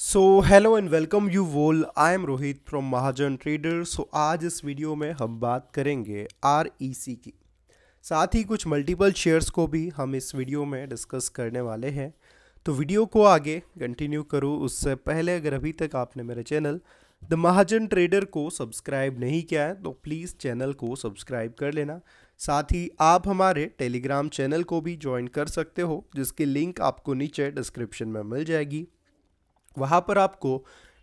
so hello and welcome you all I am Rohit from Mahajan trader so आज इस video में हम बात करेंगे आर e की साथ ही कुछ मल्टीपल शेयर्स को भी हम इस वीडियो में डिस्कस करने वाले हैं तो वीडियो को आगे कंटिन्यू करो उससे पहले अगर अभी तक आपने मेरे चैनल द महाजन ट्रेडर को सब्सक्राइब नहीं किया है तो प्लीज़ चैनल को सब्सक्राइब कर लेना साथ ही आप हमारे टेलीग्राम चैनल को भी ज्वाइन कर सकते हो जिसकी लिंक आपको नीचे डिस्क्रिप्शन में मिल जाएगी वहाँ पर आपको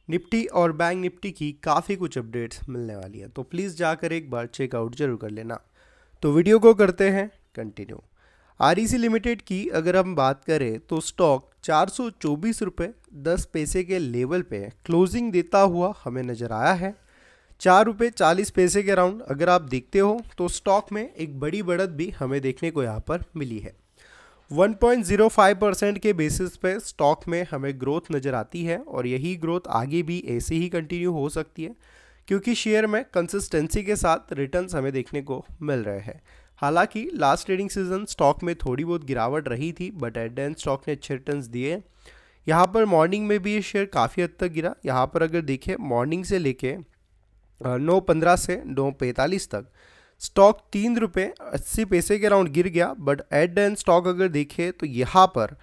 निफ्टी और बैंक निफ्टी की काफ़ी कुछ अपडेट्स मिलने वाली है तो प्लीज़ जाकर एक बार चेकआउट जरूर कर लेना तो वीडियो को करते हैं कंटिन्यू आर लिमिटेड की अगर हम बात करें तो स्टॉक चार सौ चौबीस रुपये दस पैसे के लेवल पे क्लोजिंग देता हुआ हमें नज़र आया है चार रुपये चालीस पैसे के अराउंड अगर आप देखते हो तो स्टॉक में एक बड़ी बढ़त भी हमें देखने को यहाँ पर मिली है 1.05 परसेंट के बेसिस पे स्टॉक में हमें ग्रोथ नज़र आती है और यही ग्रोथ आगे भी ऐसे ही कंटिन्यू हो सकती है क्योंकि शेयर में कंसिस्टेंसी के साथ रिटर्न्स हमें देखने को मिल रहे हैं हालांकि लास्ट ट्रेडिंग सीजन स्टॉक में थोड़ी बहुत गिरावट रही थी बट एट स्टॉक ने अच्छे रिटर्न दिए यहाँ पर मॉर्निंग में भी ये शेयर काफ़ी हद तक गिरा यहाँ पर अगर देखें मॉर्निंग से लेके नौ पंद्रह से नौ पैंतालीस तक स्टॉक तीन रुपये अस्सी पैसे के अराउंड गिर गया but at the end stock अगर देखे तो यहाँ पर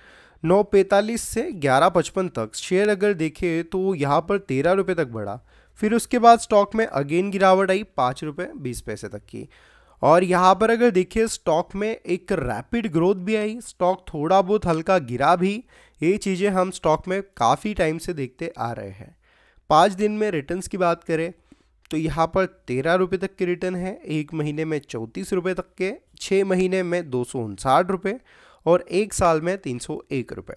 नौ पैंतालीस से ग्यारह पचपन तक शेयर अगर देखे तो यहाँ पर तेरह रुपये तक बढ़ा फिर उसके बाद स्टॉक में अगेन गिरावट आई पाँच रुपये बीस पैसे तक की और यहाँ पर अगर देखिए स्टॉक में एक रैपिड ग्रोथ भी आई स्टॉक थोड़ा बहुत हल्का गिरा भी ये चीज़ें हम स्टॉक में काफ़ी टाइम से देखते आ रहे हैं पाँच दिन में रिटर्न्स की बात करें तो यहाँ पर तेरह रुपये तक के रिटर्न है एक महीने में चौंतीस रुपये तक के छः महीने में दो सौ उनसाठ रुपये और एक साल में तीन सौ एक रुपये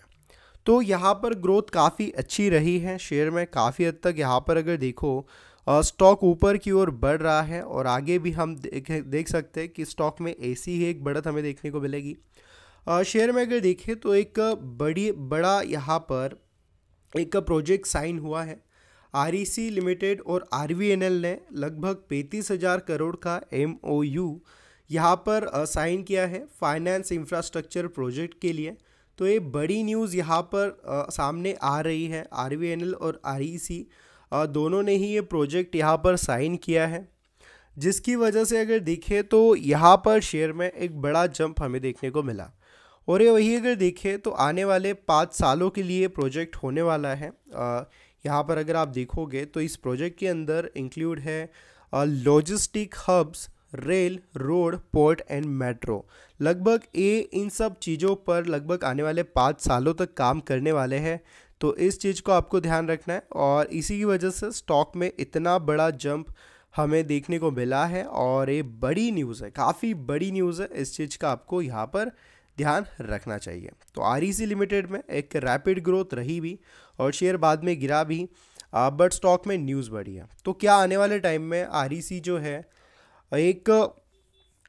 तो यहाँ पर ग्रोथ काफ़ी अच्छी रही है शेयर में काफ़ी हद तक यहाँ पर अगर देखो स्टॉक ऊपर की ओर बढ़ रहा है और आगे भी हम देख देख सकते हैं कि स्टॉक में ऐसी ही एक बढ़त हमें देखने को मिलेगी शेयर में अगर देखें तो एक बड़ी बड़ा यहाँ पर एक प्रोजेक्ट साइन हुआ है आर लिमिटेड और आर ने लगभग पैंतीस हज़ार करोड़ का एम ओ यू यहाँ पर साइन किया है फाइनेंस इंफ्रास्ट्रक्चर प्रोजेक्ट के लिए तो ये बड़ी न्यूज़ यहाँ पर आ, सामने आ रही है आर और आर दोनों ने ही ये प्रोजेक्ट यहाँ पर साइन किया है जिसकी वजह से अगर देखें तो यहाँ पर शेयर में एक बड़ा जंप हमें देखने को मिला और ये वही अगर देखें तो आने वाले पाँच सालों के लिए प्रोजेक्ट होने वाला है आ, यहाँ पर अगर आप देखोगे तो इस प्रोजेक्ट के अंदर इंक्लूड है logistic hubs rail road port and metro लगभग ये इन सब चीज़ों पर लगभग आने वाले पाँच सालों तक काम करने वाले हैं तो इस चीज़ को आपको ध्यान रखना है और इसी की वजह से स्टॉक में इतना बड़ा जंप हमें देखने को मिला है और ये बड़ी न्यूज़ है काफ़ी बड़ी न्यूज़ है इस चीज़ का आपको यहाँ पर ध्यान रखना चाहिए तो आर लिमिटेड e में एक रैपिड ग्रोथ रही भी और शेयर बाद में गिरा भी बट स्टॉक में न्यूज़ बढ़ी है तो क्या आने वाले टाइम में आर e जो है एक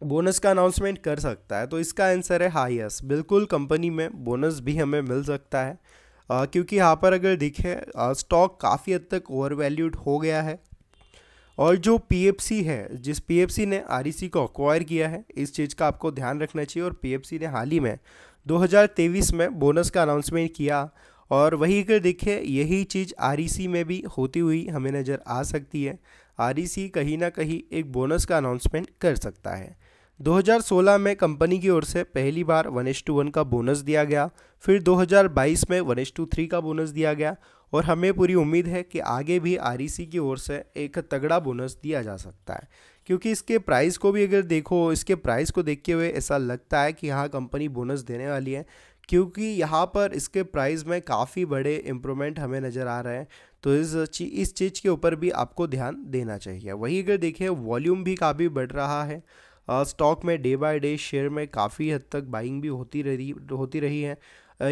बोनस का अनाउंसमेंट कर सकता है तो इसका आंसर है हाँ यस बिल्कुल कंपनी में बोनस भी हमें मिल सकता है आ, क्योंकि यहाँ पर अगर देखें स्टॉक काफ़ी हद तक ओवर वैल्यूड हो गया है और जो पीएफसी है जिस पीएफसी ने आर e को अक्वायर किया है इस चीज़ का आपको ध्यान रखना चाहिए और पीएफसी ने हाल ही में 2023 में बोनस का अनाउंसमेंट किया और वही अगर देखिए यही चीज़ आर e में भी होती हुई हमें नज़र आ सकती है आर e कहीं ना कहीं एक बोनस का अनाउंसमेंट कर सकता है 2016 में कंपनी की ओर से पहली बार वन एस टू वन का बोनस दिया गया फिर 2022 में वन एस टू थ्री का बोनस दिया गया और हमें पूरी उम्मीद है कि आगे भी आर की ओर से एक तगड़ा बोनस दिया जा सकता है क्योंकि इसके प्राइस को भी अगर देखो इसके प्राइस को देखते हुए ऐसा लगता है कि हाँ कंपनी बोनस देने वाली है क्योंकि यहाँ पर इसके प्राइस में काफ़ी बड़े इम्प्रूवमेंट हमें नज़र आ रहे हैं तो इस ची, इस चीज़ के ऊपर भी आपको ध्यान देना चाहिए वहीं अगर देखें वॉल्यूम भी काफ़ी बढ़ रहा है स्टॉक में डे बाय डे शेयर में काफ़ी हद तक बाइंग भी होती रही होती रही है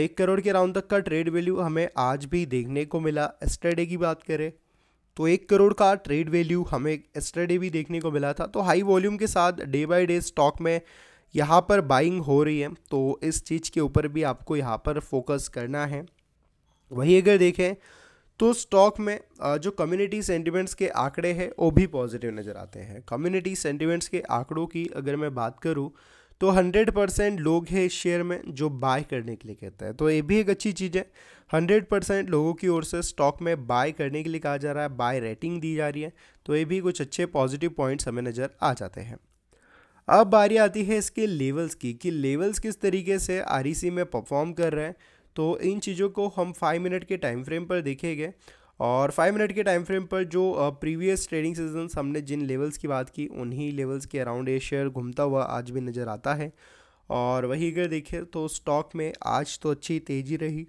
एक करोड़ के राउंड तक का ट्रेड वैल्यू हमें आज भी देखने को मिला एस्टरडे की बात करें तो एक करोड़ का ट्रेड वैल्यू हमें एस्टरडे भी देखने को मिला था तो हाई वॉल्यूम के साथ डे बाय डे स्टॉक में यहाँ पर बाइंग हो रही है तो इस चीज़ के ऊपर भी आपको यहाँ पर फोकस करना है वही अगर देखें तो स्टॉक में जो कम्युनिटी सेंटिमेंट्स के आंकड़े हैं वो भी पॉजिटिव नज़र आते हैं कम्युनिटी सेंटिमेंट्स के आंकड़ों की अगर मैं बात करूँ तो 100 परसेंट लोग हैं इस शेयर में जो बाय करने के लिए कहते हैं तो ये भी एक अच्छी चीज़ है 100 परसेंट लोगों की ओर से स्टॉक में बाय करने के लिए कहा जा रहा है बाय रेटिंग दी जा रही है तो ये भी कुछ अच्छे पॉजिटिव पॉइंट्स हमें नज़र आ जाते हैं अब बारी आती है इसके लेवल्स की कि लेवल्स किस तरीके से आर e में परफॉर्म कर रहे हैं तो इन चीज़ों को हम फाइव मिनट के टाइम फ्रेम पर देखेंगे और फाइव मिनट के टाइम फ्रेम पर जो प्रीवियस ट्रेडिंग सीजन हमने जिन लेवल्स की बात की उन्हीं लेवल्स के अराउंड ये शेयर घूमता हुआ आज भी नज़र आता है और वही अगर देखें तो स्टॉक में आज तो अच्छी तेज़ी रही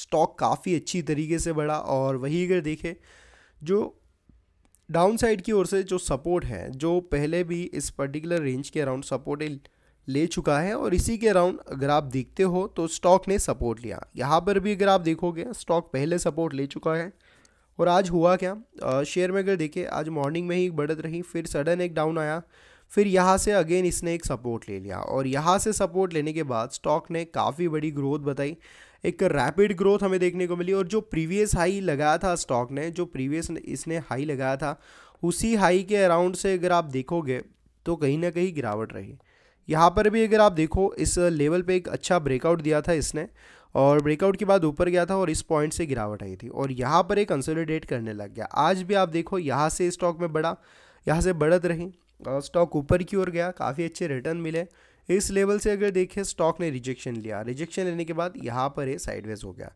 स्टॉक काफ़ी अच्छी तरीके से बढ़ा और वही अगर देखें जो डाउन साइड की ओर से जो सपोर्ट है जो पहले भी इस पर्टिकुलर रेंज के अराउंड सपोर्ट ले चुका है और इसी के अराउंड अगर आप देखते हो तो स्टॉक ने सपोर्ट लिया यहाँ पर भी अगर आप देखोगे स्टॉक पहले सपोर्ट ले चुका है और आज हुआ क्या शेयर में अगर देखें आज मॉर्निंग में ही बढ़त रही फिर सडन एक डाउन आया फिर यहाँ से अगेन इसने एक सपोर्ट ले लिया और यहाँ से सपोर्ट लेने के बाद स्टॉक ने काफ़ी बड़ी ग्रोथ बताई एक रैपिड ग्रोथ हमें देखने को मिली और जो प्रीवियस हाई लगाया था स्टॉक ने जो प्रीवियस इसने हाई लगाया था उसी हाई के अराउंड से अगर आप देखोगे तो कहीं ना कहीं गिरावट रही यहाँ पर भी अगर आप देखो इस लेवल पे एक अच्छा ब्रेकआउट दिया था इसने और ब्रेकआउट के बाद ऊपर गया था और इस पॉइंट से गिरावट आई थी और यहाँ पर एक कंसोलिडेट करने लग गया आज भी आप देखो यहाँ से स्टॉक में बढ़ा यहाँ से बढ़त रही स्टॉक ऊपर की ओर गया काफ़ी अच्छे रिटर्न मिले इस लेवल से अगर देखें स्टॉक ने रिजेक्शन लिया रिजेक्शन लेने के बाद यहाँ पर ये साइडवेज हो गया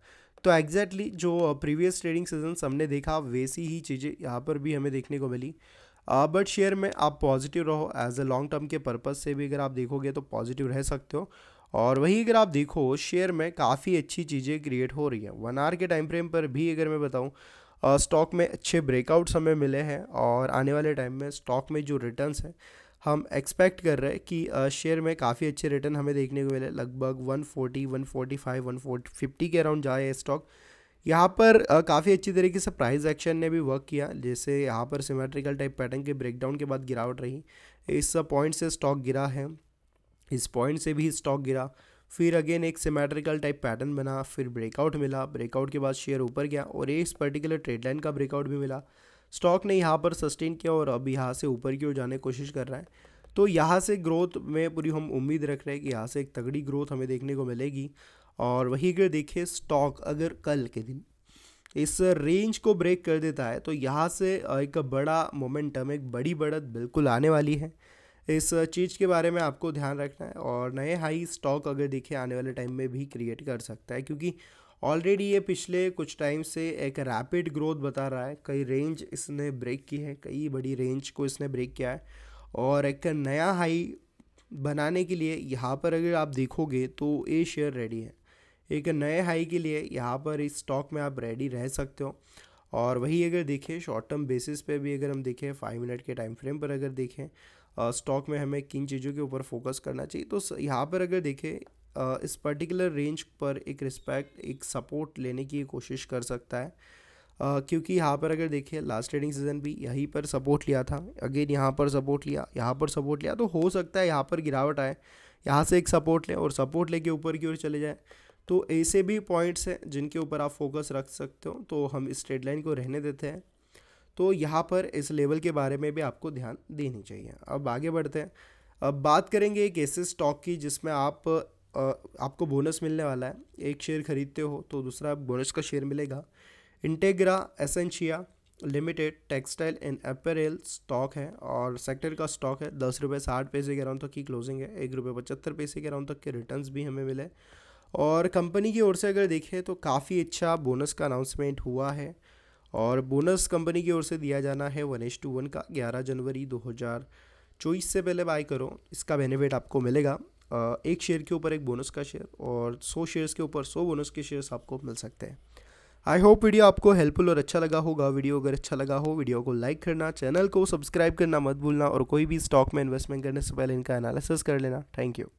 तो एग्जैक्टली exactly जो प्रीवियस ट्रेडिंग सीजन हमने देखा वैसी ही चीज़ें यहाँ पर भी हमें देखने को मिली बट शेयर में आप पॉजिटिव रहो एज ए लॉन्ग टर्म के पर्पज़ से भी अगर आप देखोगे तो पॉजिटिव रह सकते हो और वहीं अगर आप देखो शेयर में काफ़ी अच्छी चीज़ें क्रिएट हो रही हैं वन आर के टाइम फ्रेम पर भी अगर मैं बताऊं स्टॉक में अच्छे ब्रेकआउट समय मिले हैं और आने वाले टाइम में स्टॉक में जो रिटर्न्स हैं हम एक्सपेक्ट कर रहे हैं कि शेयर में काफ़ी अच्छे रिटर्न हमें देखने को मिले लगभग 140, 145, फोर्टी फिफ्टी के अराउंड जाए स्टॉक यहाँ पर काफ़ी अच्छी तरीके से प्राइस एक्शन ने भी वर्क किया जैसे यहाँ पर सिमेट्रिकल टाइप पैटर्न के ब्रेकडाउन के बाद गिरावट रही इस पॉइंट से स्टॉक गिरा है इस पॉइंट से भी स्टॉक गिरा फिर अगेन एक सिमेट्रिकल टाइप पैटर्न बना फिर ब्रेकआउट मिला ब्रेकआउट के बाद शेयर ऊपर गया और इस पर्टिकुलर ट्रेड लाइन का ब्रेकआउट भी मिला स्टॉक ने यहाँ पर सस्टेन किया और अब यहाँ से ऊपर की ओर जाने की कोशिश कर रहा है तो यहाँ से ग्रोथ में पूरी हम उम्मीद रख रहे हैं कि यहाँ से एक तगड़ी ग्रोथ हमें देखने को मिलेगी और वहीं अगर देखिए स्टॉक अगर कल के दिन इस रेंज को ब्रेक कर देता है तो यहाँ से एक बड़ा मोमेंटम एक बड़ी बढ़त बिल्कुल आने वाली है इस चीज़ के बारे में आपको ध्यान रखना है और नए हाई स्टॉक अगर देखिए आने वाले टाइम में भी क्रिएट कर सकता है क्योंकि ऑलरेडी ये पिछले कुछ टाइम से एक रैपिड ग्रोथ बता रहा है कई रेंज इसने ब्रेक की है कई बड़ी रेंज को इसने ब्रेक किया है और एक नया हाई बनाने के लिए यहाँ पर अगर आप देखोगे तो ये शेयर रेडी है एक नए हाई के लिए यहाँ पर इस स्टॉक में आप रेडी रह सकते हो और वही अगर देखें शॉर्ट टर्म बेसिस पे भी अगर हम देखें फाइव मिनट के टाइम फ्रेम पर अगर देखें स्टॉक में हमें किन चीज़ों के ऊपर फोकस करना चाहिए तो यहाँ पर अगर देखें इस पर्टिकुलर रेंज पर एक रिस्पेक्ट एक सपोर्ट लेने की कोशिश कर सकता है Uh, क्योंकि यहाँ पर अगर देखिए लास्ट ट्रेडिंग सीजन भी यहीं पर सपोर्ट लिया था अगेन यहाँ पर सपोर्ट लिया यहाँ पर सपोर्ट लिया तो हो सकता है यहाँ पर गिरावट आए यहाँ से एक सपोर्ट लें और सपोर्ट लेके ऊपर की ओर चले जाए तो ऐसे भी पॉइंट्स हैं जिनके ऊपर आप फोकस रख सकते हो तो हम इस ट्रेड लाइन को रहने देते हैं तो यहाँ पर इस लेवल के बारे में भी आपको ध्यान देनी चाहिए अब आगे बढ़ते हैं अब बात करेंगे एक ऐसे स्टॉक की जिसमें आप आपको बोनस मिलने वाला है एक शेयर खरीदते हो तो दूसरा बोनस का शेयर मिलेगा Integra Essentia limited textile and apparel stock है और सेक्टर का स्टॉक है दस रुपये साठ पैसे के अराउंड तक की क्लोजिंग है एक रुपये पचहत्तर पैसे के अराउंड तक के रिटर्न्स भी हमें मिले और कंपनी की ओर से अगर देखें तो काफ़ी अच्छा बोनस का अनाउंसमेंट हुआ है और बोनस कंपनी की ओर से दिया जाना है वन एच टू वन का ग्यारह जनवरी दो हज़ार चौबीस से पहले बाई करो इसका बेनिफिट आपको मिलेगा एक शेयर के ऊपर एक बोनस का शेयर और सौ शेयर्स के ऊपर सौ बोनस के शेयर्स आपको मिल सकते हैं आई होप वीडियो आपको हेल्पफुल और अच्छा लगा होगा वीडियो अगर अच्छा लगा हो वीडियो को लाइक करना चैनल को सब्सक्राइब करना मत भूलना और कोई भी स्टॉक में इन्वेस्टमेंट करने से पहले इनका एनालिसिस कर लेना थैंक यू